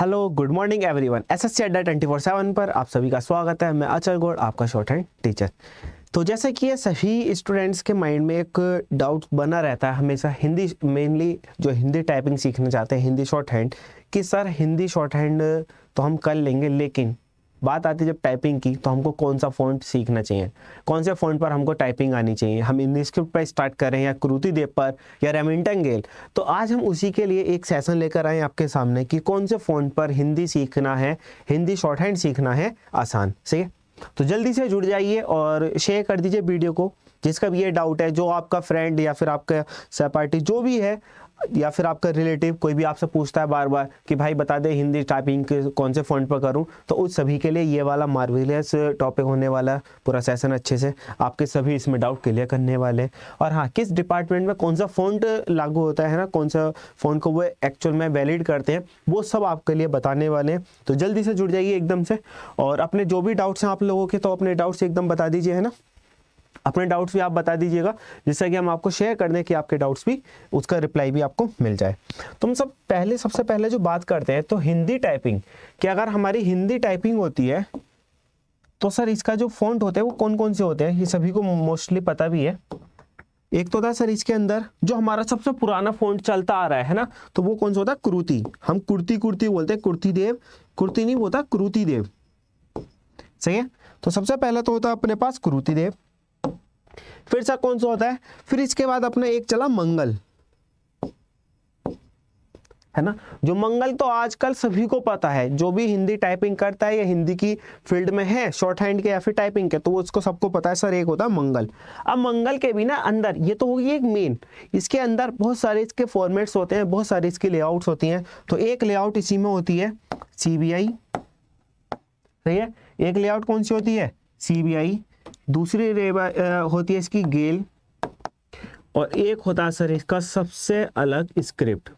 Hello good morning everyone SSC Adda four seven पर आप सभी का स्वागत है मैं अचल गोड़ आपका शॉर्ट हैंड टीचर तो जैसे कि सभी स्टूडेंट्स के माइंड में एक डाउट बना रहता है हमेशा हिंदी मेनली जो हिंदी टाइपिंग सीखना चाहते हैं हिंदी शॉर्ट हैंड कि सर हिंदी शॉर्ट हैंड तो हम कर लेंगे लेकिन बात आती है जब टाइपिंग की तो हमको कौन सा फॉन्ट सीखना चाहिए कौन से फॉन्ट पर हमको टाइपिंग आनी चाहिए हम स्क्रिप्ट पर स्टार्ट कर रहे हैं या क्रुति देव पर या रेमिंटन गेल तो आज हम उसी के लिए एक सेशन लेकर आए आपके सामने कि कौन से फॉन्ट पर हिंदी सीखना है हिंदी शॉर्ट हैंड सीखना है आसान सही है तो जल्दी से जुड़ जाइए और शेयर कर दीजिए वीडियो को जिसका भी ये डाउट है जो आपका फ्रेंड या फिर आपका सहपाठी जो भी है या फिर आपका रिलेटिव कोई भी आपसे पूछता है बार बार कि भाई बता दे हिंदी टाइपिंग के कौन से फॉन्ट पर करूं तो उस सभी के लिए ये वाला मार्विलियस टॉपिक होने वाला पूरा सेशन अच्छे से आपके सभी इसमें डाउट क्लियर करने वाले और हाँ किस डिपार्टमेंट में कौन सा फॉन्ट लागू होता है ना कौन सा फोन को वो एक्चुअल में वैलिड करते हैं वो सब आपके लिए बताने वाले हैं तो जल्दी से जुड़ जाइए एकदम से और अपने जो भी डाउट्स हैं आप लोगों के तो अपने डाउट्स एकदम बता दीजिए है ना अपने डाउट्स भी आप बता दीजिएगा जिससे कि हम आपको शेयर कर दें कि आपके डाउट्स भी उसका रिप्लाई भी आपको मिल जाए तो हम सब पहले सबसे पहले जो बात करते हैं तो हिंदी टाइपिंग कि अगर हमारी हिंदी टाइपिंग होती है तो सर इसका जो फॉन्ट होते हैं वो कौन कौन से होते हैं ये सभी को मोस्टली पता भी है एक तो था सर इसके अंदर जो हमारा सबसे पुराना फॉन्ट चलता आ रहा है ना तो वो कौन सा होता है कुर्ती हम कुर्ती कुर्ती बोलते हैं कुर्ती देव कुर्ती नहीं बोलता कुरुति देव सही है तो सबसे पहला तो होता है अपने पास कुरुति देव फिर से कौन सा होता है फिर इसके बाद अपना एक चला मंगल है ना जो मंगल तो आजकल सभी को पता है जो भी हिंदी टाइपिंग करता है या हिंदी की फील्ड में है शॉर्ट हैंड के या फिर टाइपिंग के तो वो उसको सबको पता है सर एक होता है मंगल अब मंगल के बिना अंदर ये तो होगी एक मेन इसके अंदर बहुत सारे इसके फॉर्मेट्स होते हैं बहुत सारे इसके लेआउट्स होती हैं तो एक लेआउट इसी में होती है सी ठीक है एक लेआउट कौन सी होती है सी दूसरी रेवा होती है इसकी गेल और एक होता है सर इसका सबसे अलग स्क्रिप्ट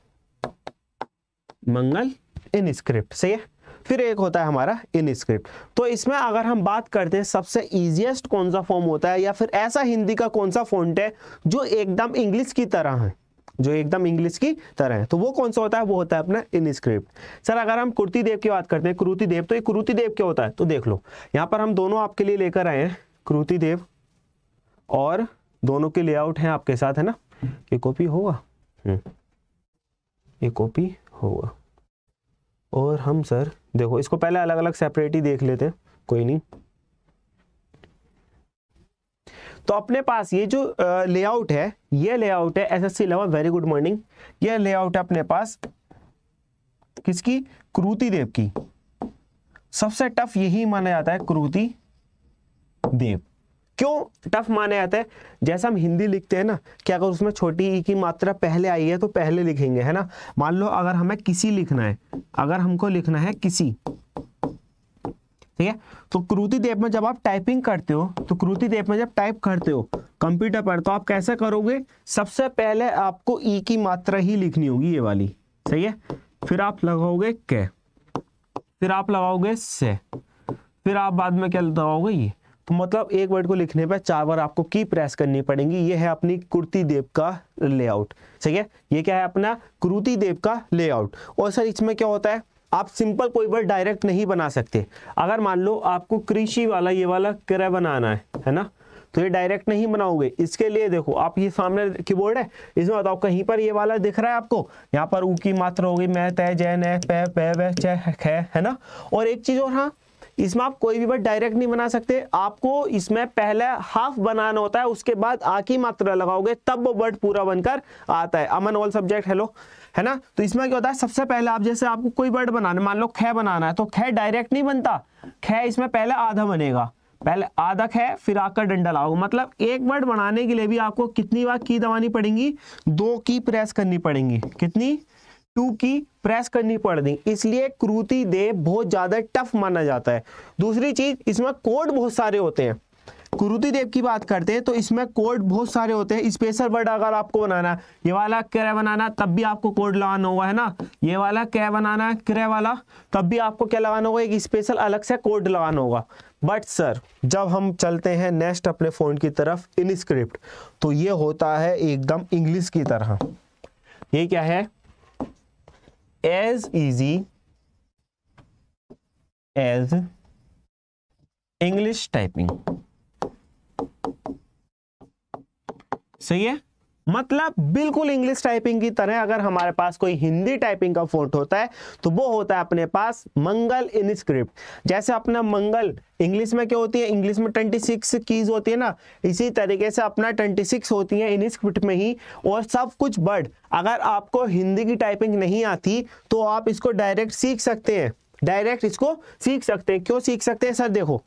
मंगल इन स्क्रिप्ट सही है फिर एक होता है हमारा इन स्क्रिप्ट तो इसमें अगर हम बात करते हैं सबसे इजिएस्ट कौन सा फॉर्म होता है या फिर ऐसा हिंदी का कौन सा फॉन्ट है जो एकदम इंग्लिश की तरह है जो एकदम इंग्लिश की तरह है तो वो कौन सा होता है वो होता है अपना इन स्क्रिप्ट सर अगर हम कुर्ती देव की बात करते हैं कुरुति देव तो ये कुरुति देव क्या होता है तो देख लो यहाँ पर हम दोनों आपके लिए लेकर आए हैं कृति देव और दोनों के लेआउट हैं आपके साथ है ना ये कॉपी होगा हम्म। ये कॉपी होगा और हम सर देखो इसको पहले अलग अलग सेपरेट ही देख लेते कोई नहीं तो अपने पास ये जो लेआउट है ये लेआउट है S S C eleven very good morning ये लेआउट है अपने पास किसकी क्रूति देव की सबसे टफ यही माना जाता है क्रूति देव क्यों टफ माने जाते हैं जैसा हम हिंदी लिखते हैं ना कि अगर उसमें छोटी ई की मात्रा पहले आई है तो पहले लिखेंगे है ना मान लो अगर हमें किसी लिखना है अगर हमको लिखना है किसी ठीक है तो क्रूति देव में जब आप टाइपिंग करते हो तो कृति देव में जब टाइप करते हो कंप्यूटर पर तो आप कैसे करोगे सबसे पहले आपको ई की मात्रा ही लिखनी होगी ये वाली सही है फिर आप लगाओगे क फिर आप लगाओगे से फिर आप बाद में क्या लगाओगे ये तो मतलब एक वर्ड को लिखने पर चार बार आपको की प्रेस करनी पड़ेगी ये है अपनी कुर्ती देव का लेआउट सही है ये क्या है अपना कुर्ती देव का लेआउट और सर इसमें क्या होता है आप सिंपल कोई वर्ड डायरेक्ट नहीं बना सकते अगर मान लो आपको कृषि वाला ये वाला क्रय बनाना है है ना तो ये डायरेक्ट नहीं बनाओगे इसके लिए देखो आप ये सामने बोर्ड है इसमें बताओ कहीं पर ये वाला दिख रहा है आपको यहाँ पर ऊ की मात्रा होगी मैं तय जय है पै पै वै च है ना और एक चीज़ और हाँ इसमें आप कोई भी वर्ड डायरेक्ट नहीं बना सकते आपको इसमें पहले हाफ बनाना होता है उसके बाद आखिरी मात्रा लगाओगे तब वो वर्ड पूरा बनकर आता है अमन ऑल सब्जेक्ट हेलो है ना तो इसमें क्या होता है सबसे पहले आप जैसे आपको कोई वर्ड बनाना मान लो खे बनाना है तो खे डायरेक्ट नहीं बनता खे इसमें पहले आधा बनेगा पहले आधा है फिर आकर डंडा लाओगे मतलब एक वर्ड बनाने के लिए भी आपको कितनी बार की दबानी पड़ेगी दो की प्रेस करनी पड़ेगी कितनी टू की प्रेस करनी पड़ इसलिए क्रूति देव बहुत ज़्यादा टफ माना जाता है दूसरी चीज़ इसमें कोड बहुत सारे होते हैं कुरुति देव की बात करते हैं तो इसमें कोड बहुत सारे होते हैं स्पेशल वर्ड अगर आपको बनाना ये वाला क्रय बनाना तब भी आपको कोड लगाना होगा है ना ये वाला क्रय बनाना क्रय वाला तब भी आपको क्या लगाना होगा एक स्पेशल अलग से कोड लगाना होगा बट सर जब हम चलते हैं नेक्स्ट अपने फ़ोन की तरफ इन स्क्रिप्ट तो ये होता है एकदम इंग्लिश की तरह ये क्या है as easy as English typing सही है मतलब बिल्कुल इंग्लिश टाइपिंग की तरह अगर हमारे पास कोई हिंदी टाइपिंग का फोर्ट होता है तो वो होता है अपने पास मंगल इन स्क्रिप्ट जैसे अपना मंगल इंग्लिश में क्या होती है इंग्लिश में 26 कीज होती है ना इसी तरीके से अपना 26 होती है इन स्क्रिप्ट में ही और सब कुछ बर्ड अगर आपको हिंदी की टाइपिंग नहीं आती तो आप इसको डायरेक्ट सीख सकते हैं डायरेक्ट इसको सीख सकते हैं क्यों सीख सकते हैं सर देखो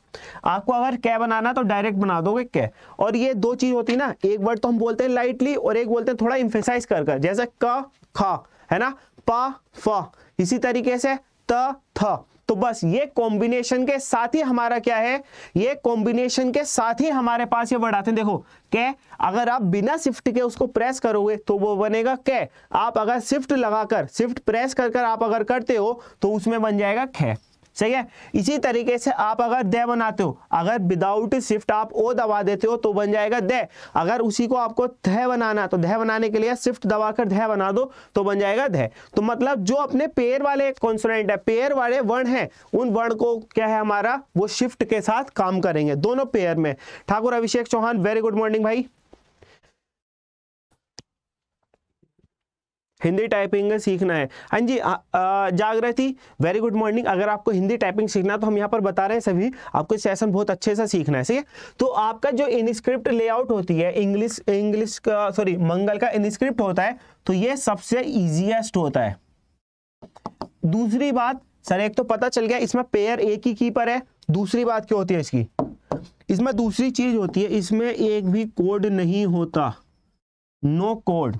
आपको अगर कै बनाना तो डायरेक्ट बना दोगे कै और ये दो चीज होती है ना एक वर्ड तो हम बोलते हैं लाइटली और एक बोलते हैं थोड़ा इंफेसाइज कर जैसे क ख है ना पा फ इसी तरीके से त थ तो बस ये कॉम्बिनेशन के साथ ही हमारा क्या है ये कॉम्बिनेशन के साथ ही हमारे पास ये वर्ड आते हैं देखो कै अगर आप बिना शिफ्ट के उसको प्रेस करोगे तो वो बनेगा कै आप अगर शिफ्ट लगाकर शिफ्ट प्रेस कर कर आप अगर करते हो तो उसमें बन जाएगा खै सही है इसी तरीके से आप अगर दे बनाते हो अगर विदाउट शिफ्ट आप ओ दबा देते हो तो बन जाएगा दे अगर उसी को आपको धह बनाना तो धह बनाने के लिए शिफ्ट दबा कर धह बना दो तो बन जाएगा धह तो मतलब जो अपने पेयर वाले कॉन्सोनेंट है पेयर वाले वर्ण है उन वर्ण को क्या है हमारा वो शिफ्ट के साथ काम करेंगे दोनों पेयर में Thakur Abhishek Chauhan very good morning भाई हिंदी टाइपिंग सीखना है हाँ जी जागृति वेरी गुड मॉर्निंग अगर आपको हिंदी टाइपिंग सीखना है तो हम यहाँ पर बता रहे हैं सभी आपको सेशन बहुत अच्छे से सीखना है ठीक है तो आपका जो इनस्क्रिप्ट लेआउट होती है इंग्लिश इंग्लिश का सॉरी मंगल का इनस्क्रिप्ट होता है तो ये सबसे ईजिएस्ट होता है दूसरी बात सर एक तो पता चल गया इसमें पेयर एक ही की पर है दूसरी बात क्या होती है इसकी इसमें दूसरी चीज होती है इसमें एक भी कोड नहीं होता नो no कोड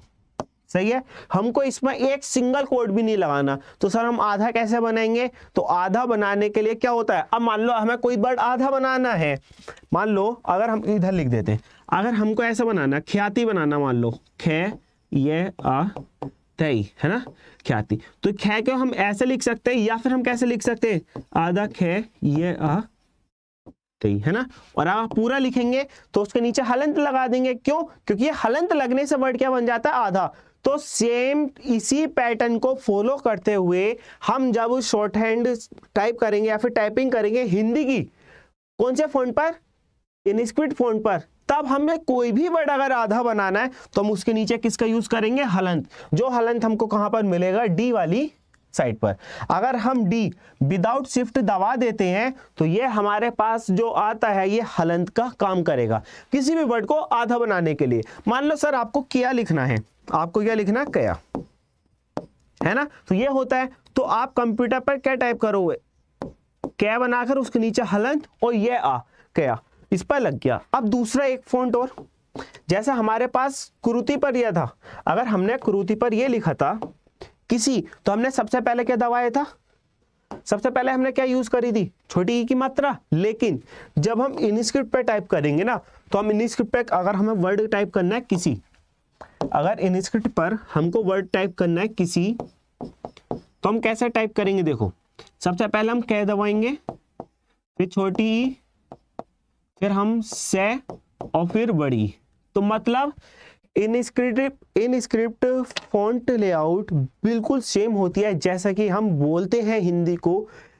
सही है हमको इसमें एक सिंगल कोड भी नहीं लगाना तो सर हम आधा कैसे बनाएंगे तो आधा बनाने के लिए क्या होता है अब मान लो हमें कोई वर्ड आधा बनाना है मान लो अगर हम इधर लिख देते हैं अगर हमको ऐसा बनाना ख्याति बनाना मान लो खे ये आ तई है ना ख्याति तो खे को हम ऐसे लिख सकते हैं या फिर हम कैसे लिख सकते हैं आधा खे ये आ गई है ना और आप पूरा लिखेंगे तो उसके नीचे हलंत लगा देंगे क्यों क्योंकि ये हलंत लगने से वर्ड क्या बन जाता है आधा तो सेम इसी पैटर्न को फॉलो करते हुए हम जब शॉर्ट हैंड टाइप करेंगे या फिर टाइपिंग करेंगे हिंदी की कौन से फोन पर इनस्क्रिप्ट फोन पर तब हमें कोई भी वर्ड अगर आधा बनाना है तो हम उसके नीचे किसका यूज करेंगे हलंत जो हलंत हमको कहां पर मिलेगा डी वाली साइड पर अगर हम डी विदाउट शिफ्ट दबा देते हैं तो ये हमारे पास जो आता है ये हलंत का काम करेगा किसी भी वर्ड को आधा बनाने के लिए मान लो सर आपको क्या लिखना है आपको क्या लिखना कया है ना तो ये होता है तो आप कंप्यूटर पर क्या टाइप करोगे क्या बनाकर उसके नीचे हलंत और ये आ क्या इस पर लग गया अब दूसरा एक फॉन्ट और जैसे हमारे पास कुरुति पर यह था अगर हमने कुरुति पर यह लिखा था किसी तो हमने सबसे पहले क्या दबाया था सबसे पहले हमने क्या यूज करी थी छोटी ई की मात्रा लेकिन जब हम इनस्क्रिप्ट पे टाइप करेंगे ना तो हम इनस्क्रिप्ट पे अगर हमें वर्ड टाइप करना है किसी अगर इन स्क्रिप्ट पर हमको वर्ड टाइप करना है किसी तो हम कैसे टाइप करेंगे देखो सबसे पहले हम कह दबाएंगे फिर छोटी फिर हम से और फिर बड़ी तो मतलब Inscript Inscript font layout बिल्कुल सेम होती है जैसा कि हम बोलते हैं हिंदी को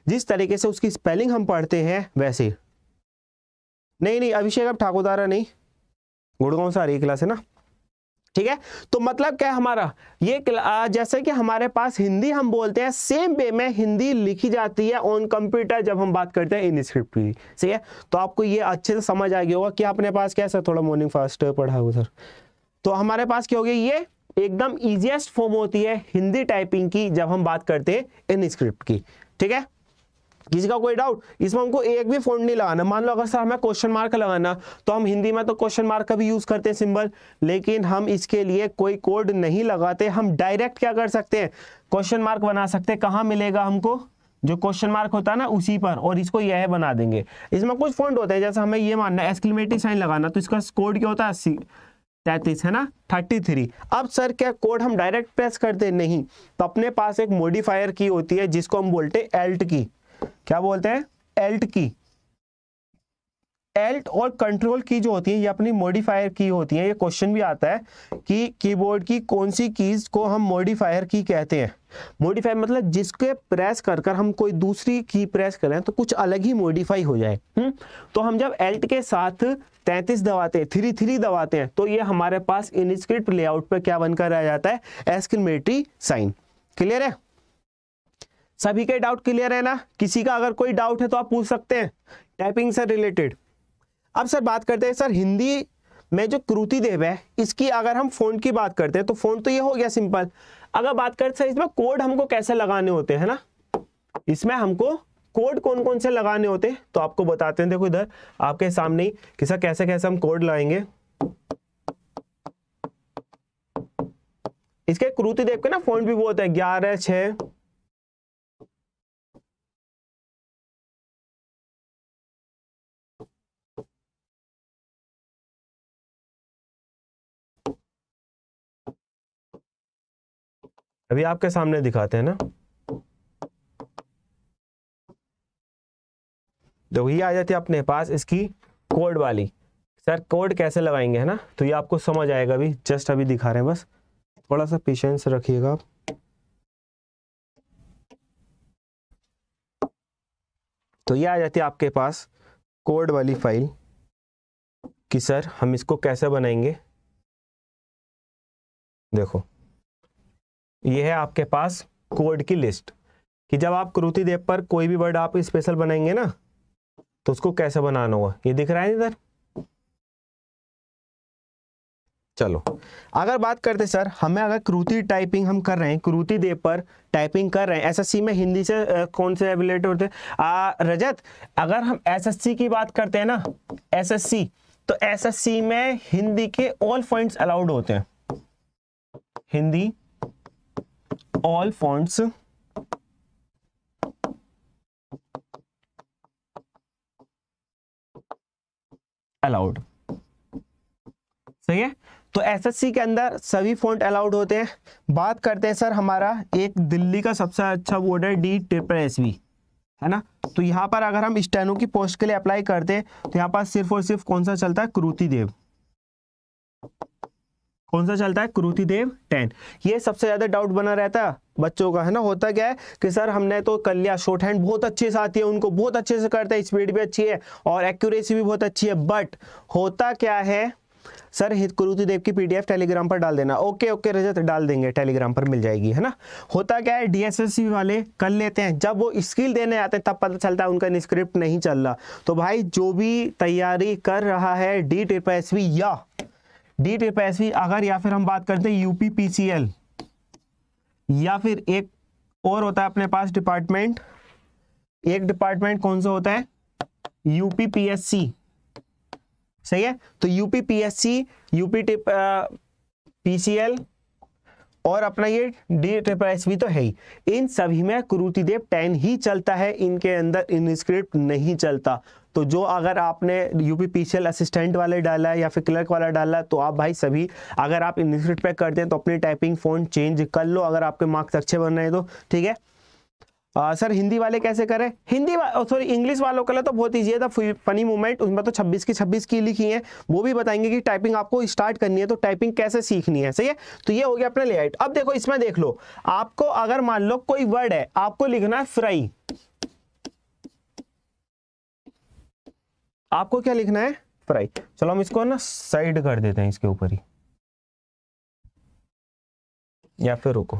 जिस तरीके से उसकी स्पेलिंग हम पढ़ते हैं वैसे नहीं नहीं अभिषेक अब ठाकुरदारा नहीं गुड़गांव सारी क्लास है ना ठीक है तो मतलब क्या है हमारा ये जैसे कि हमारे पास हिंदी हम बोलते हैं सेम वे में हिंदी लिखी जाती है ऑन कंप्यूटर जब हम बात करते हैं इन स्क्रिप्ट की ठीक है तो आपको ये अच्छे से समझ आ गया होगा कि आपने पास क्या सर थोड़ा मॉर्निंग फास्ट पढ़ा हो सर तो हमारे पास क्या हो गया ये एकदम इजिएस्ट फॉर्म होती है हिंदी टाइपिंग की जब हम बात करते हैं इन स्क्रिप्ट की ठीक है किसी का कोई डाउट इसमें हमको एक भी फोन नहीं लगाना मान लो अगर सर हमें क्वेश्चन मार्क लगाना तो हम हिंदी में तो क्वेश्चन मार्क का भी यूज करते हैं सिंबल लेकिन हम इसके लिए कोई कोड नहीं लगाते हम डायरेक्ट क्या कर सकते हैं क्वेश्चन मार्क बना सकते हैं कहाँ मिलेगा हमको जो क्वेश्चन मार्क होता है ना उसी पर और इसको यह बना देंगे इसमें कुछ फोन होते हैं जैसे हमें ये मानना है एक्सक्लेमेटिव साइन लगाना तो इसका कोड क्या होता है तैतीस है ना थर्टी थ्री अब सर क्या कोड हम डायरेक्ट प्रेस करते नहीं तो अपने पास एक मॉडिफायर की होती है जिसको हम बोलते एल्ट की क्या बोलते हैं एल्ट की एल्ट और कंट्रोल की जो होती है ये अपनी मॉडिफायर की होती है ये क्वेश्चन भी आता है कि कीबोर्ड की कौन सी कीज को हम मॉडिफायर की कहते हैं मॉडिफाई मतलब जिसके प्रेस कर कर हम कोई दूसरी की प्रेस करें तो कुछ अलग ही मॉडिफाई हो जाए हुँ? हम्म? तो हम जब एल्ट के साथ तैंतीस दबाते हैं थ्री थ्री दबाते हैं तो ये हमारे पास इनस्क्रिप्ट लेआउट पर क्या बनकर रह जाता है एस्किमेट्री साइन क्लियर है सभी के डाउट क्लियर है ना किसी का अगर कोई डाउट है तो आप पूछ सकते हैं टाइपिंग से रिलेटेड अब सर बात करते हैं सर हिंदी में जो कृति देव है इसकी अगर हम फोन की बात करते हैं तो फोन तो ये हो गया सिंपल अगर बात करते सर इसमें कोड हमको कैसे लगाने होते हैं ना इसमें हमको कोड कौन कौन से लगाने होते हैं तो आपको बताते हैं देखो इधर आपके सामने कि सर कैसे कैसे हम कोड लगाएंगे इसके कृति देव के ना फोन भी बहुत है ग्यारह छह अभी आपके सामने दिखाते हैं ना तो ये आ जाती है अपने पास इसकी कोड वाली सर कोड कैसे लगाएंगे है ना तो ये आपको समझ आएगा अभी जस्ट अभी दिखा रहे हैं बस थोड़ा सा पेशेंस रखिएगा आप तो ये आ जाती है आपके पास कोड वाली फाइल कि सर हम इसको कैसे बनाएंगे देखो ये है आपके पास कोड की लिस्ट कि जब आप कृति देव पर कोई भी वर्ड आप स्पेशल बनाएंगे ना तो उसको कैसे बनाना होगा ये दिख रहा है इधर चलो अगर बात करते सर हमें अगर क्रूति टाइपिंग हम कर रहे हैं कृति देव पर टाइपिंग कर रहे हैं एसएससी में हिंदी से आ, कौन से रिलेटेड होते हैं रजत अगर हम एसएससी की बात करते हैं ना एसएससी तो एसएससी में हिंदी के ऑल पॉइंट्स अलाउड होते हैं हिंदी ऑल फॉन्ट्स अलाउड सही है तो एसएससी के अंदर सभी फॉन्ट अलाउड होते हैं बात करते हैं सर हमारा एक दिल्ली का सबसे अच्छा बोर्ड है डी ट्रिपल एस बी है ना तो यहाँ पर अगर हम स्टेनो की पोस्ट के लिए अप्लाई करते हैं तो यहाँ पर सिर्फ और सिर्फ कौन सा चलता है क्रूति देव कौन सा चलता है क्रूति देव टेन ये सबसे ज्यादा डाउट बना रहता है बच्चों का है ना होता क्या है कि सर हमने तो कर लिया शॉर्ट हैंड बहुत अच्छे से आती है उनको बहुत अच्छे से करते हैं स्पीड भी अच्छी है और एक्यूरेसी भी बहुत अच्छी है बट होता क्या है सर हित कुरुति देव की पीडीएफ टेलीग्राम पर डाल देना ओके ओके रजत डाल देंगे टेलीग्राम पर मिल जाएगी है ना होता क्या है डीएसएससी वाले कर लेते हैं जब वो स्किल देने आते हैं तब पता चलता है उनका निस्क्रिप्ट नहीं चल रहा तो भाई जो भी तैयारी कर रहा है डी ट्रिपल एस या डी टीपीएससी अगर या फिर हम बात करते हैं यूपीपीसीएल या फिर एक और होता है अपने पास डिपार्टमेंट एक डिपार्टमेंट कौन सा होता है यूपीपीएससी सही है तो यूपीपीएससी यूपी पीसीएल और अपना ये डी ट्रिपल एस भी तो है ही इन सभी में कुरुतिदेव टेन ही चलता है इनके अंदर इन स्क्रिप्ट नहीं चलता तो जो अगर आपने यूपी पीसीएल असिस्टेंट वाले डाला है या फिर क्लर्क वाला डाला है तो आप भाई सभी अगर आप इंस्टीट्यूट पे करते हैं तो अपनी टाइपिंग फ़ोन चेंज कर लो अगर आपके मार्क्स अच्छे बन रहे हैं तो ठीक है आ, सर हिंदी वाले कैसे करें हिंदी सॉरी इंग्लिश वालों के लिए तो बहुत ईजी है था फनी मूवमेंट उसमें तो 26 की 26 की लिखी है वो भी बताएंगे कि टाइपिंग आपको स्टार्ट करनी है तो टाइपिंग कैसे सीखनी है सही है तो ये हो गया अपना लेआउट अब देखो इसमें देख लो आपको अगर मान लो कोई वर्ड है आपको लिखना है फ्राई आपको क्या लिखना है फ्राई चलो हम इसको ना साइड कर देते हैं इसके ऊपर ही या फिर रुको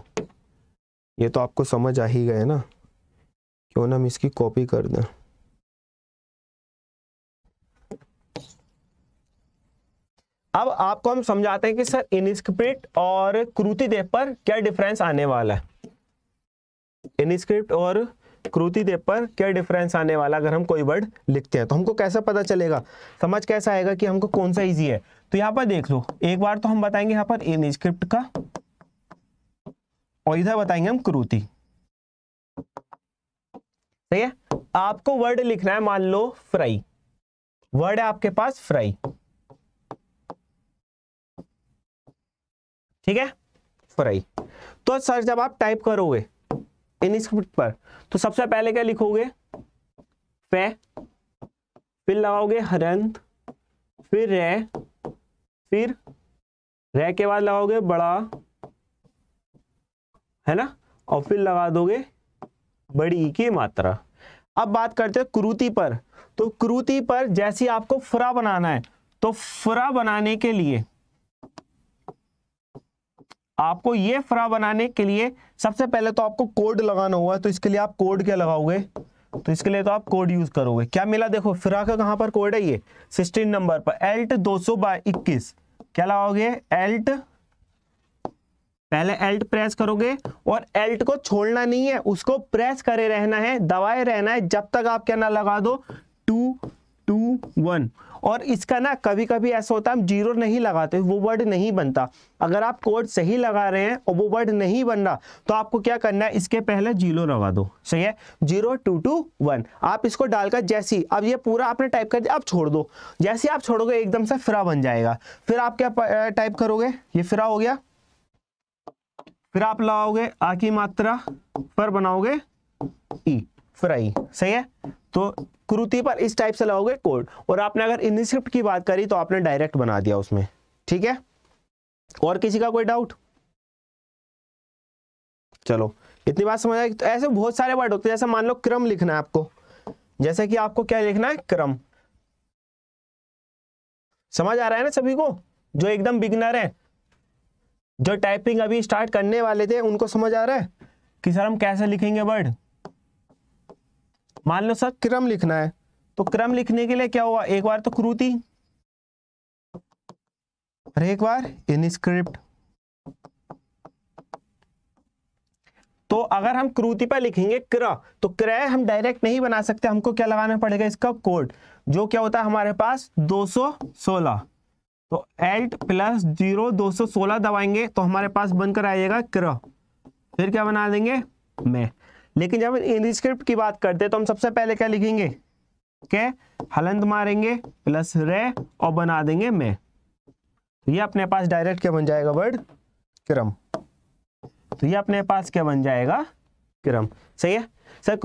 ये तो आपको समझ आ ही गए ना क्यों ना हम इसकी कॉपी कर दें अब आपको हम समझाते हैं कि सर इनस्क्रिप्ट और कृति देव पर क्या डिफरेंस आने वाला है इनस्क्रिप्ट और कृति देव पर क्या डिफरेंस आने वाला अगर हम कोई वर्ड लिखते हैं तो हमको कैसा पता चलेगा समझ कैसा आएगा कि हमको कौन सा इजी है तो यहाँ पर देख लो एक बार तो हम बताएंगे यहाँ पर इन स्क्रिप्ट का और इधर बताएंगे हम क्रूति सही है आपको वर्ड लिखना है मान लो फ्राई वर्ड है आपके पास फ्राई ठीक है फ्राई तो सर जब आप टाइप करोगे इन स्क्रिप्ट पर तो सबसे पहले क्या लिखोगे पे फिर लगाओगे हरंत फिर रे फिर रे के बाद लगाओगे बड़ा है ना और फिर लगा दोगे बड़ी की मात्रा अब बात करते हैं क्रूति पर तो क्रूति पर जैसी आपको फुरा बनाना है तो फुरा बनाने के लिए आपको ये फुरा बनाने के लिए सबसे पहले तो आपको कोड लगाना हुआ तो इसके लिए आप कोड क्या लगाओगे तो इसके लिए तो आप कोड यूज करोगे क्या मिला देखो फिरा का कहां पर कोड है ये सिक्सटीन नंबर पर एल्ट दो सौ इक्कीस क्या लगाओगे एल्ट पहले एल्ट प्रेस करोगे और एल्ट को छोड़ना नहीं है उसको प्रेस करे रहना है दबाए रहना है जब तक आप क्या ना लगा दो टू वन और इसका ना कभी कभी ऐसा होता है हम जीरो नहीं लगाते वो वर्ड नहीं बनता अगर आप कोड सही लगा रहे हैं और वो वर्ड नहीं बन रहा तो आपको क्या करना है इसके पहले जीरो लगा दो सही है जीरो टू टू वन आप इसको डालकर जैसी अब ये पूरा आपने टाइप कर दिया अब छोड़ दो जैसे आप छोड़ोगे एकदम से फिरा बन जाएगा फिर आप क्या टाइप करोगे ये फिरा हो गया फिर आप लगाओगे आ की मात्रा पर बनाओगे ई e. Fry e. सही है तो कृति पर इस टाइप से लगाओगे कोड और आपने अगर इनिशिप्ट की बात करी तो आपने डायरेक्ट बना दिया उसमें ठीक है और किसी का कोई डाउट चलो इतनी बात समझ आई तो ऐसे बहुत सारे वर्ड होते हैं जैसे मान लो क्रम लिखना है आपको जैसे कि आपको क्या लिखना है क्रम समझ आ रहा है ना सभी को जो एकदम बिगनर है जो टाइपिंग अभी स्टार्ट करने वाले थे उनको समझ आ रहा है कि सर हम कैसे लिखेंगे वर्ड मान लो सर क्रम लिखना है तो क्रम लिखने के लिए क्या हुआ एक बार तो क्रूति और एक बार इनस्क्रिप्ट तो अगर हम क्रूति पर लिखेंगे क्र तो क्रय हम डायरेक्ट नहीं बना सकते हमको क्या लगाना पड़ेगा इसका कोड जो क्या होता है हमारे पास 216 तो एल्ट प्लस जीरो दो दबाएंगे तो हमारे पास बनकर आएगा क्र फिर क्या बना देंगे मैं लेकिन जब स्क्रिप्ट की बात करते हैं तो हम सबसे पहले क्या लिखेंगे ओके हलंत मारेंगे प्लस रे और बना देंगे मैं तो ये अपने पास डायरेक्ट क्या बन जाएगा वर्ड क्रम तो ये अपने पास क्या बन जाएगा क्रम सही है सर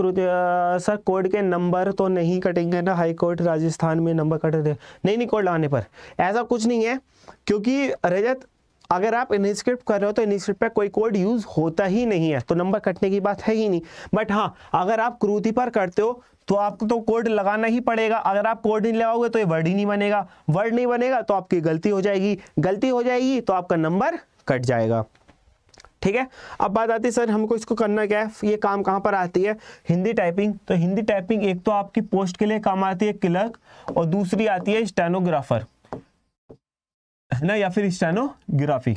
सर कोर्ट के नंबर तो नहीं कटेंगे ना हाई कोर्ट राजस्थान में नंबर कटे थे नहीं नहीं कोर्ट लाने पर ऐसा कुछ नहीं है क्योंकि रजत अगर आप इनस्क्रिप्ट कर रहे हो तो इनस्क्रिप्ट पर कोई कोड यूज होता ही नहीं है तो नंबर कटने की बात है ही नहीं बट हाँ अगर आप क्रूति पर करते हो तो आपको तो कोड लगाना ही पड़ेगा अगर आप कोड नहीं लगाओगे तो ये वर्ड ही नहीं बनेगा वर्ड नहीं बनेगा तो आपकी गलती हो जाएगी गलती हो जाएगी तो आपका नंबर कट जाएगा ठीक है अब बात आती है सर हमको इसको करना क्या है ये काम कहाँ पर आती है हिंदी टाइपिंग तो हिंदी टाइपिंग एक तो आपकी पोस्ट के लिए काम आती है क्लर्क और दूसरी आती है स्टेनोग्राफर है ना या फिर स्टेनोग्राफी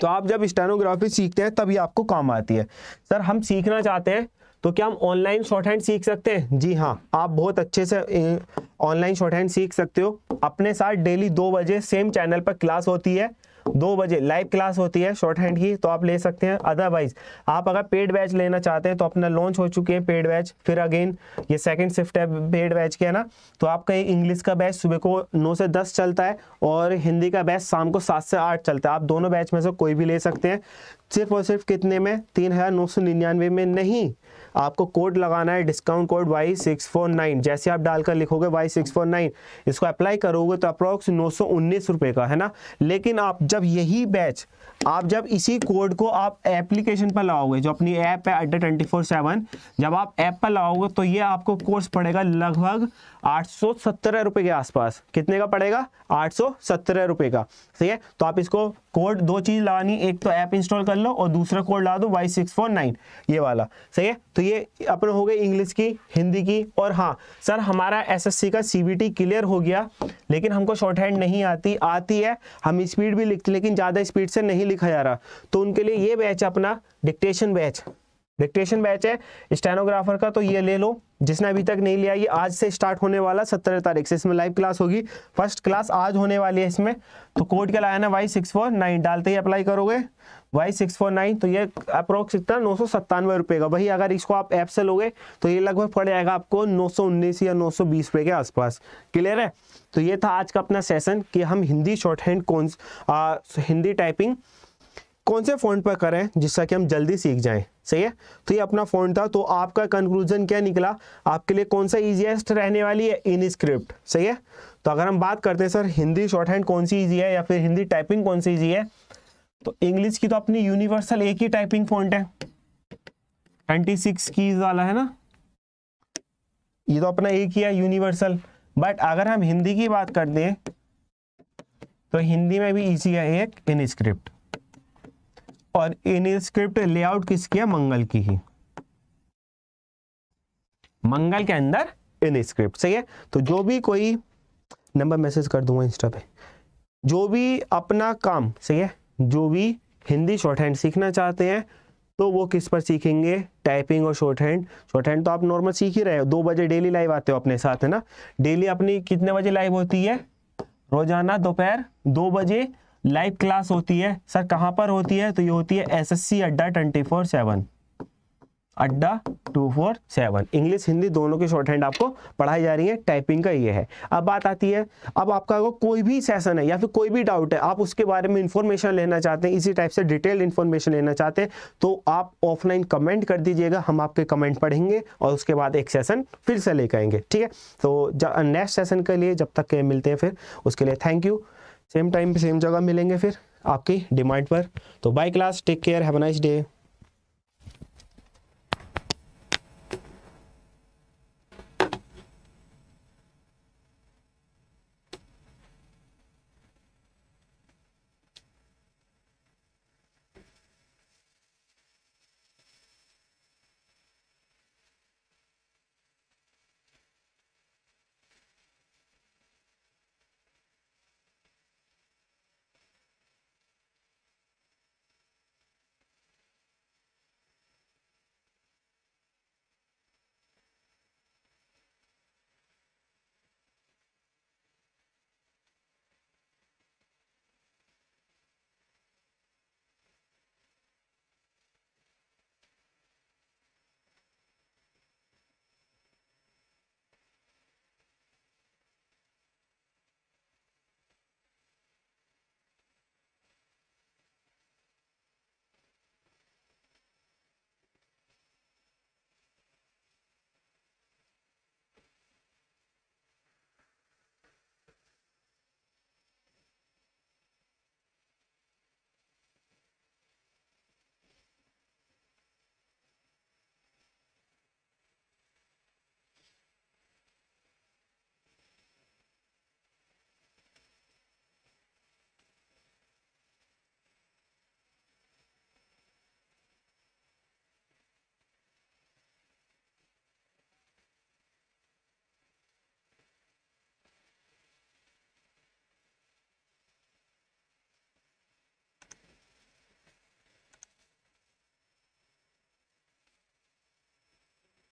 तो आप जब स्टेनोग्राफी सीखते हैं तभी आपको काम आती है सर हम सीखना चाहते हैं तो क्या हम ऑनलाइन शॉर्ट हैंड सीख सकते हैं जी हाँ आप बहुत अच्छे से ऑनलाइन शॉर्ट हैंड सीख सकते हो अपने साथ डेली दो बजे सेम चैनल पर क्लास होती है दो बजे लाइव क्लास होती है शॉर्ट हैंड की तो आप ले सकते हैं अदरवाइज आप अगर पेड बैच लेना चाहते हैं तो अपना लॉन्च हो चुके हैं पेड बैच फिर अगेन ये सेकंड शिफ्ट है पेड बैच के है ना तो आपका ये इंग्लिश का बैच सुबह को नौ से दस चलता है और हिंदी का बैच शाम को सात से आठ चलता है आप दोनों बैच में से कोई भी ले सकते हैं सिर्फ और सिर्फ कितने में तीन हज़ार नौ सौ निन्यानवे में नहीं आपको कोड लगाना है discount code Y six four nine जैसे आप डालकर लिखोगे वाई सिक्स फोर नाइन इसको अप्लाई करोगे तो अप्रोक्स नौ सौ उन्नीस रुपए का है ना लेकिन आप जब यही बैच आप जब इसी कोड को आप एप्लीकेशन पर लाओगे जो अपनी ऐप है अड्डा ट्वेंटी फोर सेवन जब आप ऐप पर लाओगे तो ये आपको कोर्स पड़ेगा लगभग आठ सौ सत्रह रुपए के आसपास कितने का पड़ेगा आठ सौ सत्रह रुपए का ठीक है तो आप इसको कोड दो चीज़ लगानी एक तो ऐप इंस्टॉल कर लो और दूसरा कोड ला दो वाई सिक्स फोर नाइन ये वाला सही है तो ये अपने हो गए इंग्लिश की हिंदी की और हाँ सर हमारा एसएससी का सीबीटी क्लियर हो गया लेकिन हमको शॉर्ट हैंड नहीं आती आती है हम स्पीड भी लिखते लेकिन ज़्यादा स्पीड से नहीं लिखा जा रहा तो उनके लिए ये बैच अपना डिक्टेशन बैच डिक्टेशन बैच है स्टेनोग्राफर का तो ये ले लो जिसने अभी तक नहीं लिया ये आज से स्टार्ट होने वाला सत्रह तारीख से इसमें लाइव क्लास होगी फर्स्ट क्लास आज होने वाली है इसमें तो कोड क्या लाया ना वाई सिक्स फोर नाइन डालते ही अप्लाई करोगे वाई सिक्स फोर नाइन तो ये अप्रोक्स इतना नौ सौ सत्तानवे रुपये का वही अगर इसको आप ऐप से लोगे तो ये लगभग पड़ जाएगा आपको नौ सौ उन्नीस या नौ सौ बीस रुपये के आसपास क्लियर है तो ये था आज का अपना सेशन कि हम हिंदी शॉर्ट हैंड कौन आ, हिंदी टाइपिंग कौन से फ़ॉन्ट पर करें जिससे कि हम जल्दी सीख जाएं सही है तो ये अपना फ़ॉन्ट था तो आपका कंक्लूजन क्या निकला आपके लिए कौन सा ईजीएस्ट रहने वाली है इन स्क्रिप्ट सही है तो अगर हम बात करते हैं सर हिंदी शॉर्ट हैंड कौन सी ईजी है या फिर हिंदी टाइपिंग कौन सी ईजी है तो इंग्लिश की तो अपनी यूनिवर्सल एक ही टाइपिंग पॉइंट है ट्वेंटी सिक्स की वाला है ना ये तो अपना एक ही है यूनिवर्सल बट अगर हम हिंदी की बात कर दें तो हिंदी में भी इसी है एक इन स्क्रिप्ट और इन स्क्रिप्ट लेआउट किसकी है मंगल की ही मंगल के अंदर इन स्क्रिप्ट सही है तो जो भी कोई नंबर मैसेज कर दूंगा इंस्टा पे जो भी अपना काम सही है जो भी हिंदी शॉर्ट हैंड सीखना चाहते हैं तो वो किस पर सीखेंगे टाइपिंग और शॉर्ट हैंड शॉर्ट हैंड तो आप नॉर्मल सीख ही रहे हो दो बजे डेली लाइव आते हो अपने साथ है ना डेली अपनी कितने बजे लाइव होती है रोजाना दोपहर दो बजे लाइव क्लास होती है सर कहाँ पर होती है तो ये होती है S S C Adda twenty four seven Adda two four seven English Hindi दोनों की शॉर्ट हैंड आपको पढ़ाई जा रही है टाइपिंग का ये है अब बात आती है अब आपका अगर कोई भी सेशन है या फिर कोई भी डाउट है आप उसके बारे में इंफॉर्मेशन लेना चाहते हैं इसी टाइप से डिटेल इन्फॉर्मेशन लेना चाहते हैं तो आप ऑफलाइन कमेंट कर दीजिएगा हम आपके कमेंट पढ़ेंगे और उसके बाद एक सेशन फिर से लेकर आएंगे ठीक है तो नेक्स्ट सेशन के लिए जब तक के मिलते हैं फिर उसके लिए thank you same time same जगह मिलेंगे फिर आपकी डिमांड पर तो bye class take care have nice day